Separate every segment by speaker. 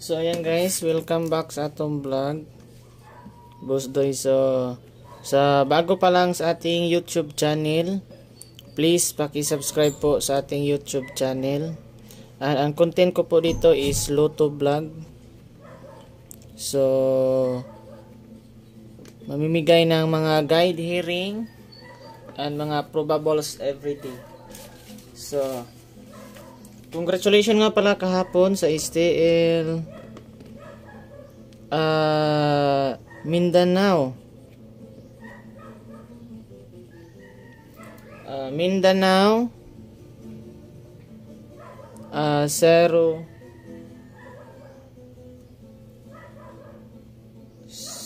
Speaker 1: So ayan guys, welcome back sa atong vlog. Boss Doy so sa bago pa lang sa ating YouTube channel, please paki-subscribe po sa ating YouTube channel. And ang content ko po dito is luto vlog. So mamimigay ng mga guide hearing and mga probables everything. So Congratulations nga pala kahapon sa STL uh, ah, Mindanao. Uh, Mindanao uh, zero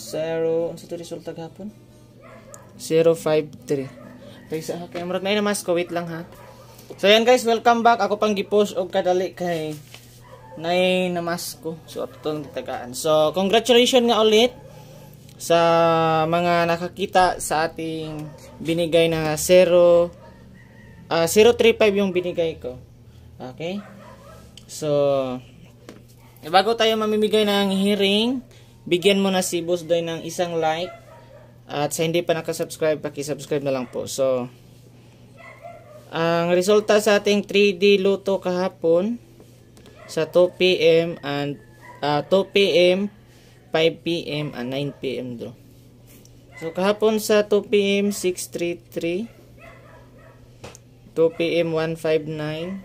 Speaker 1: zero ano sa ito resulta kahapon? 053 Kaya sa camera na ina mas ko, wait lang ha. So yan guys, welcome back. Ako pang gipos og kadali kay nay namas ko. So atong tagaan. So congratulations nga ulit sa mga nakakita sa ating binigay na 0 uh, 035 yung binigay ko. Okay? So eh, bago tayo mamimigay ng hearing, bigyan mo na si Boss Doy ng isang like at sa hindi pa naka-subscribe, paki-subscribe na lang po. So ang resulta sa ating 3D luto kahapon sa 2 p.m. and uh, 2 p.m., 5 p.m. and 9 p.m. do. So kahapon sa 2 p.m. 633, 2 p.m. 159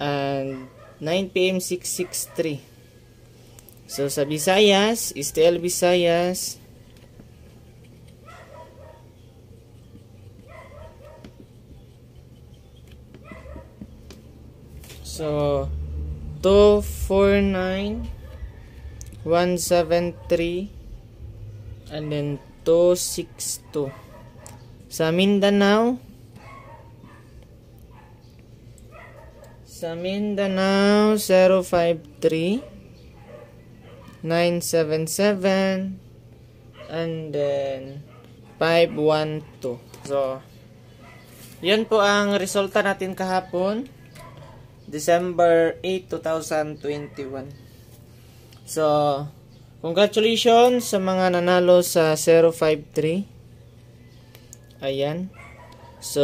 Speaker 1: and 9 p.m. 663. So sa Visayas, Estel Visayas So, 249 173 and then 262 sa Mindanao sa Mindanao 053 977 and then 512 so yan po ang resulta natin kahapon December 8, 2021. So, congratulations sa mga nanalo sa 053. Ayan. So,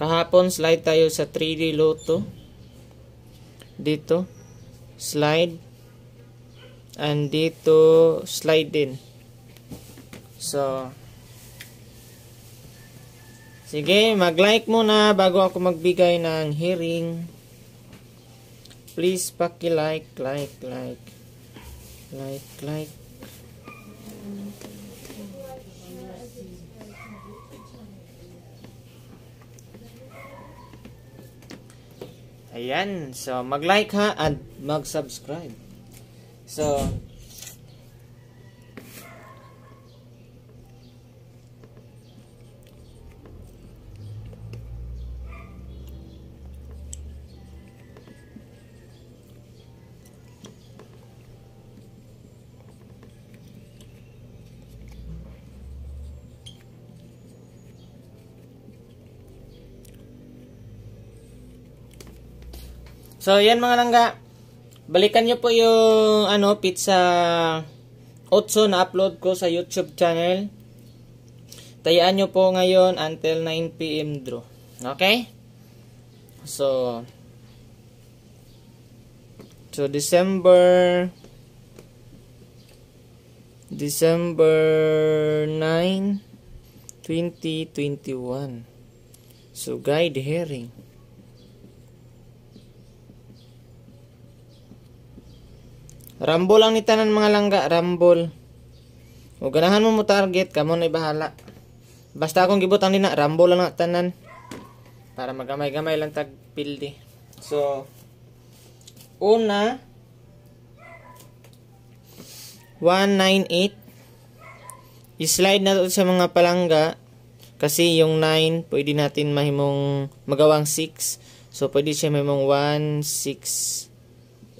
Speaker 1: kahapon slide tayo sa 3D Lotto. Dito, slide. And dito, slide din. So, Sige, mag-like muna bago ako magbigay ng hearing. Please paki-like, like, like. Like, like. Ayan. So, mag-like ha at mag-subscribe. So, So, yan mga langga. Balikan nyo po yung ano, pizza 8 na upload ko sa YouTube channel. Tayaan nyo po ngayon until 9pm draw. Okay? So, so December December 9, 2021. So, guide herring. Rambol ang ni mga langga, rambol. O ganahan mo mo target, kamo na ibahala. Basta akong gibutang nina, rambol lang na tanan. Para magamay-gamay lang tag pildi. So, una, 198. I-slide na sa mga palangga. Kasi yung 9, pwede natin mahimong magawang 6. So, pwede siya mahimong 1, 6,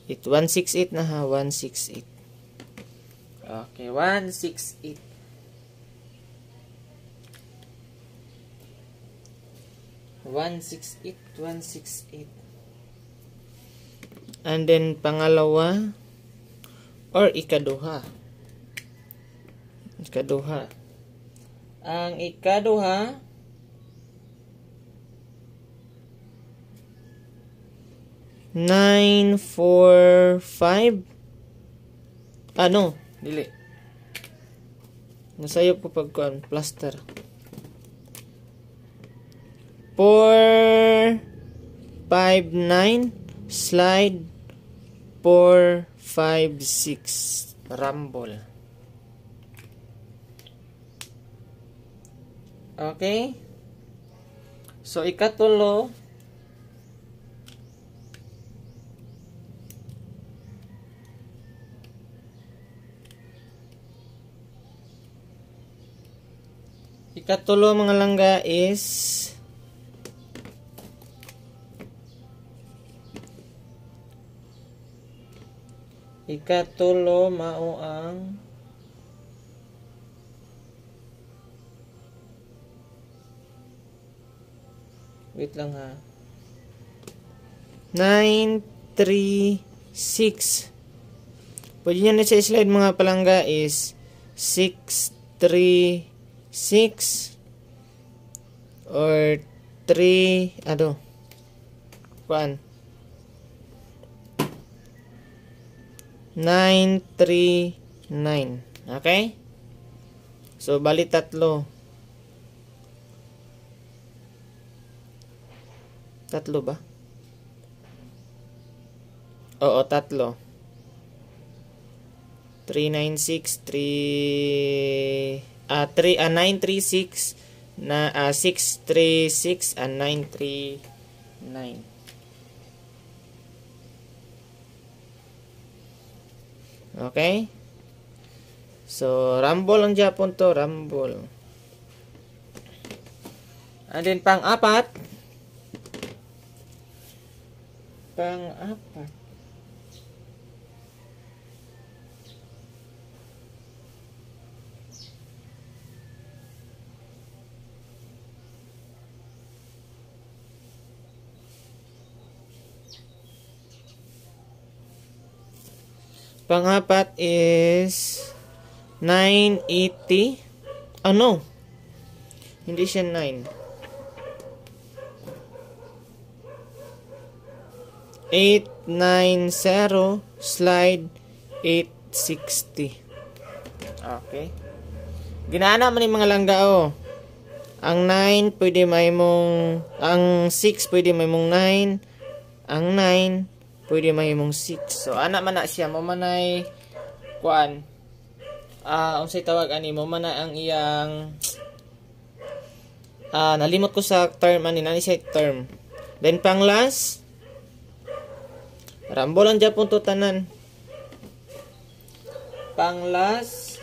Speaker 1: It 168 na ha, 168. Okay, 168. 168, 168. eight, And then pangalawa or ikaduha. Ikaduha. Ang ikaduha 945 4, 5. Ano? Dili. Nasayop ko pagkuhan. Plaster. 4, 5, Slide. 456 Rumble. Okay? So, ikatulo. Ikatulo mga langga is Ikatulo mao ang Wait lang ha. 936 Pwede nyo na sa slide mga palangga is 63 6 or 3 ano kuan 939 okay so bali tatlo tatlo ba oo tatlo 396 3 uh, 3 uh, 936 na uh, ah, 636 and 939 Okay? So, rumble ang Japan to. Rumble. And then, pang-apat. Pang-apat. Pangapat is 980. Ano? Ah, Hindi siya 9. 890 slide 860. Okay. Ginana man yung mga oh. Ang 9 pwede may mong ang 6 pwede may mong 9. Ang 9 pwede mahimong 6 so ana man na siya mamanay, manay kuan ah uh, unsay tawag ani mo man ang iyang ah uh, nalimot ko sa term ani nani siya term then pang last rambolan japon to tanan pang last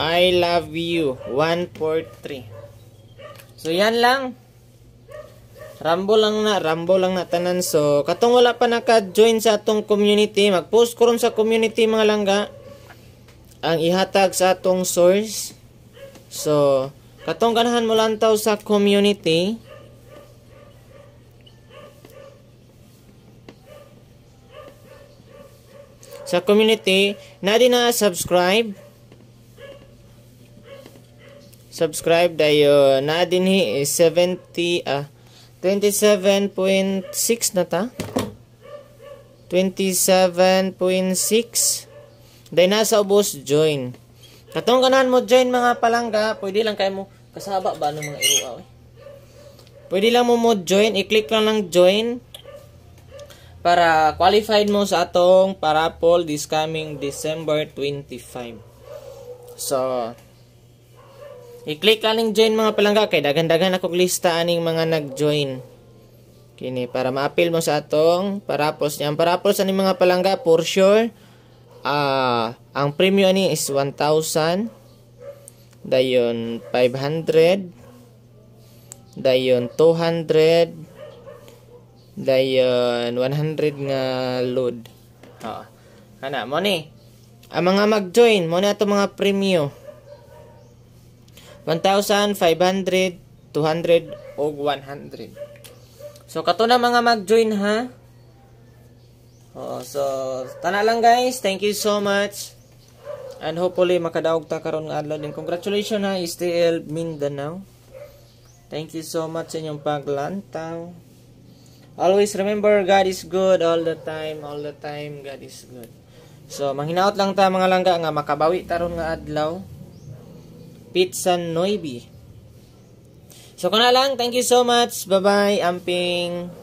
Speaker 1: I love you. 143. So, yan lang. Rambo lang na, rambo lang na tanan. So, katong wala pa naka-join sa atong community, mag-post ko sa community mga langga. Ang ihatag sa atong source. So, katong ganahan mo lang taw sa community. Sa community, na din na subscribe subscribe dayo na dinhi is eh, 70 ah 27.6 na ta 27.6 day nasa ubos join katong kanan mo join mga palangga pwede lang kayo mo kasaba ba ng mga iruaw eh? pwede lang mo mo join i-click lang lang join para qualified mo sa atong parapol this coming December 25 so I-click aning join mga palangga kay dagan-dagan akong lista aning mga nag-join. Kini para ma-appeal mo sa atong parapos niya. Ang parapos aning mga palangga for sure uh, ang premium ani is 1,000 dayon 500 dayon 200 dayon 100 nga load. Ha. Ah, Ana mo ni. Ang mga mag-join mo ni ato mga premium 1,500, 200 o 100. So kato na mga mag-join ha. Oh, so tana lang guys, thank you so much. And hopefully makadaog ta karon nga adlaw din. Congratulations ha STL Mindanao. Thank you so much sa inyong paglantaw. Always remember God is good all the time, all the time God is good. So manghinaot lang ta mga langga nga makabawi taron nga adlaw. Pizza Noibi. So, kana lang. Thank you so much. Bye-bye, Amping.